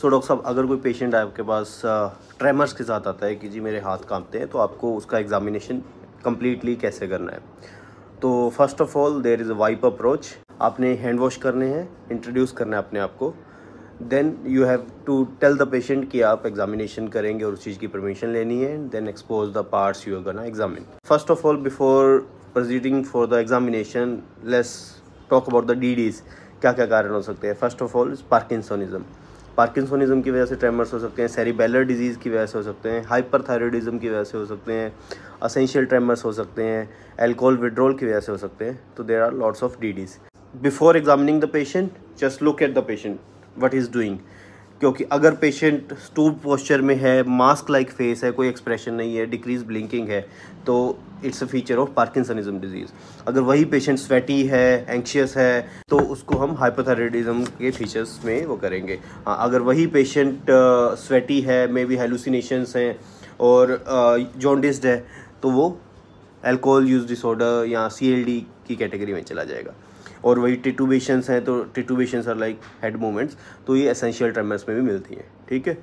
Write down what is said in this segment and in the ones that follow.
so doctor साहब अगर कोई पेशेंट आपके पास ट्रेमर्स के साथ आता है कि जी मेरे हाथ कांपते हैं तो आपको उसका एग्जामिनेशन कम्प्लीटली कैसे करना है तो first of all there is a wipe approach आपने हैंड वॉश करने हैं इंट्रोड्यूस करना है अपने आप को then you have to tell the patient कि आप एग्जामिनेशन करेंगे और उस चीज़ की परमिशन लेनी है then expose the parts you are gonna examine first of all before proceeding for the examination let's talk about the D Ds क्या क्या कारण हो सकते हैं first of all is parkinsonism parkinsonism की वजह से ट्रेमर्स हो सकते हैं सेरीबेलर डिजीज़ की वजह से हो सकते हैं हाइपरथायरॉयडिज्म की वजह से हो सकते हैं असेंशियल ट्रेमर्स हो सकते हैं एल्कोहल विड्रोल की वजह से हो सकते हैं तो there are lots of D Ds before examining the patient just look at the patient what is doing क्योंकि अगर पेशेंट स्टूब पोस्चर में है मास्क लाइक फेस है कोई एक्सप्रेशन नहीं है डिक्रीज ब्लिंकिंग है तो it's a feature of parkinsonism disease अगर वही पेशेंट स्वेटी है एंक्शियस है तो उसको हम हाइपोथायरॉयडिज्म के फीचर्स में वो करेंगे हाँ अगर वही पेशेंट स्वेटी है मे बी हेलुसिनेशंस हैं और जॉन्डिस्ड है तो वो एल्कोहल यूज़ डिसऑर्डर या सी की कैटेगरी में चला जाएगा और वही टिटूबेशंस हैं तो titubations are like head movements तो ये एसेंशियल ट्रेमर्स में भी मिलती हैं ठीक है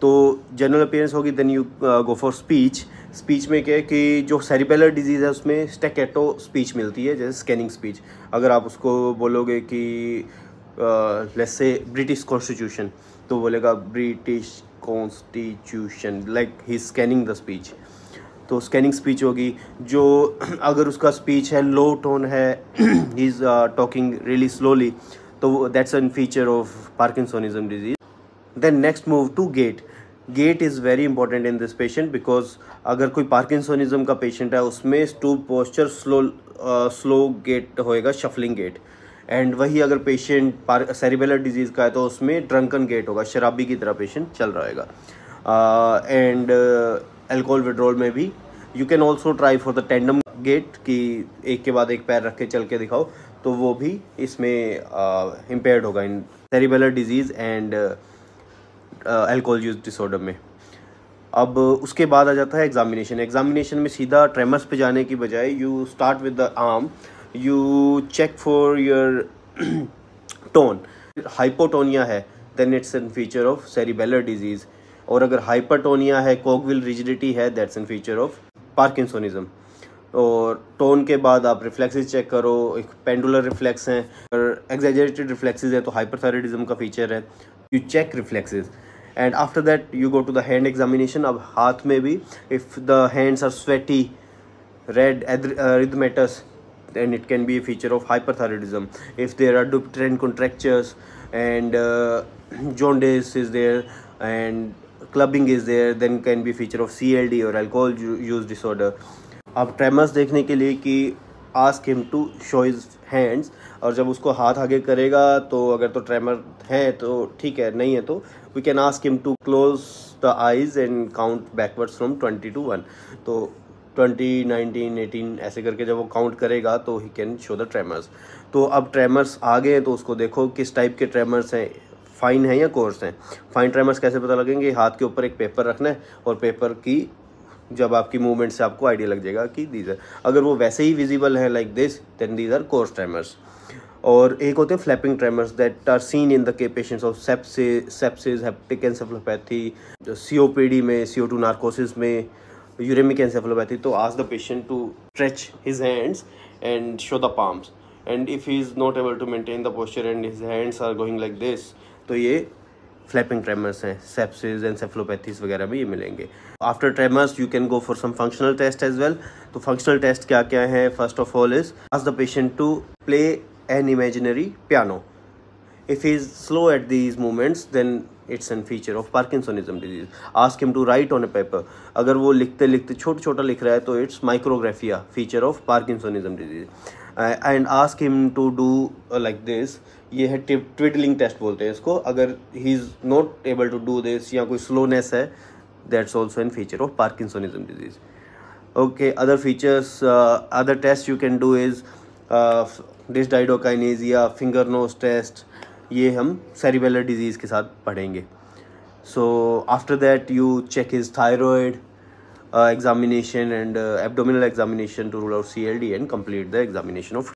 तो जनरल अपेयरेंस होगी then you go for speech speech में क्या है कि जो सेरिबेलर डिजीज़ है उसमें स्टेकेटो स्पीच मिलती है जैसे स्कैनिंग स्पीच अगर आप उसको बोलोगे कि लेट्स से ब्रिटिश कॉन्स्टिट्यूशन तो बोलेगा British constitution like he scanning the speech तो स्कैनिंग स्पीच होगी जो अगर उसका स्पीच है लो टोन है he is talking really slowly तो that's an feature of parkinsonism disease then next move to gait gait is very important in this patient because अगर कोई पार्किंसोनिज्म का पेशेंट है उसमें stoop posture slow slow gait होएगा shuffling gait and वही अगर patient cerebellar disease का है तो उसमें ड्रंकन गेट होगा शराबी की तरह पेशेंट चल रहा होगा and uh, uh alcohol withdrawal में भी you can also try for the tandem gait कि एक के बाद एक पैर रख के चल के दिखाओ तो वो भी इसमें इम्पेयर्ड होगा in cerebellar disease and alcohol use disorder में अब उसके बाद आ जाता है एग्जामिनेशन एग्जामिनेशन में सीधा ट्रेमर्स पे जाने की बजाय you start with the arm you check for your tone hypotonia है then it's an feature of cerebellar disease और अगर हाइपरटोनिया है कोकविल रिजिडिटी है that's an feature of parkinsonism और टोन के बाद आप रिफ्लेक्सेस चेक करो एक पेंडुलर रिफ्लेक्स हैं अगर एग्जेजरेटेड रिफ्लेक्सेस है तो हाइपरथायरॉयडिज्म का फीचर है you check reflexes and after that you go to the hand examination अब हाथ में भी if the hands are sweaty red erythematous then it can be a feature of hyperthyroidism if there are different trend and and uh, jaundice is there and clubbing is there then can be feature of C L D और alcohol use disorder अब tremors देखने के लिए कि ask him to show his hands और जब उसको हाथ आगे करेगा तो अगर तो ट्रेमर है तो ठीक है नहीं है तो we can ask him to close the eyes and count backwards from twenty to one तो ट्वेंटी नाइनटीन एटीन ऐसे करके जब वो काउंट करेगा तो he can show the tremors तो अब ट्रेमर्स आ गए तो उसको देखो किस टाइप के ट्रेमर्स हैं फ़ाइन है या कोर्स है फाइन ट्रेमर्स कैसे पता लगेंगे हाथ के ऊपर एक पेपर रखना है और पेपर की जब आपकी मूवमेंट से आपको आइडिया लग जाएगा कि दीज आर अगर वो वैसे ही विजिबल है like this then these are coarse tremors और एक होते हैं flapping tremors that are seen in the के पेशेंट्स ऑफ सेप्से सेप्सिस हेप्टिक एनसेफलोपैथी सीओपीडी में सीओ टू नार्कोसिस में यूरेमिक एनसेफलोपैथी तो ask the patient to stretch his hands and show the palms and if he is not able to maintain the posture and his hands are going like this तो ये flapping tremors हैं sepsis and encephalopathies वगैरह में ये मिलेंगे after tremors you can go for some functional test as well तो functional test क्या क्या है first of all is ask the patient to play an imaginary piano if he is slow at these moments then it's an feature of parkinsonism disease ask him to write on a paper अगर वो लिखते लिखते छोटा छोटा लिख रहा है तो it's micrographia feature of parkinsonism disease and ask him to do like this ये है ट्विटलिंग टेस्ट बोलते हैं इसको अगर he is not able to do this या कोई स्लोनेस है that's also an feature of parkinsonism disease okay other features other test you can do is this या फिंगर नोज टेस्ट ये हम सेरिबेलर डिजीज़ के साथ पढ़ेंगे so after that you check his thyroid Uh, examination and uh, abdominal examination to rule out CLD and complete the examination of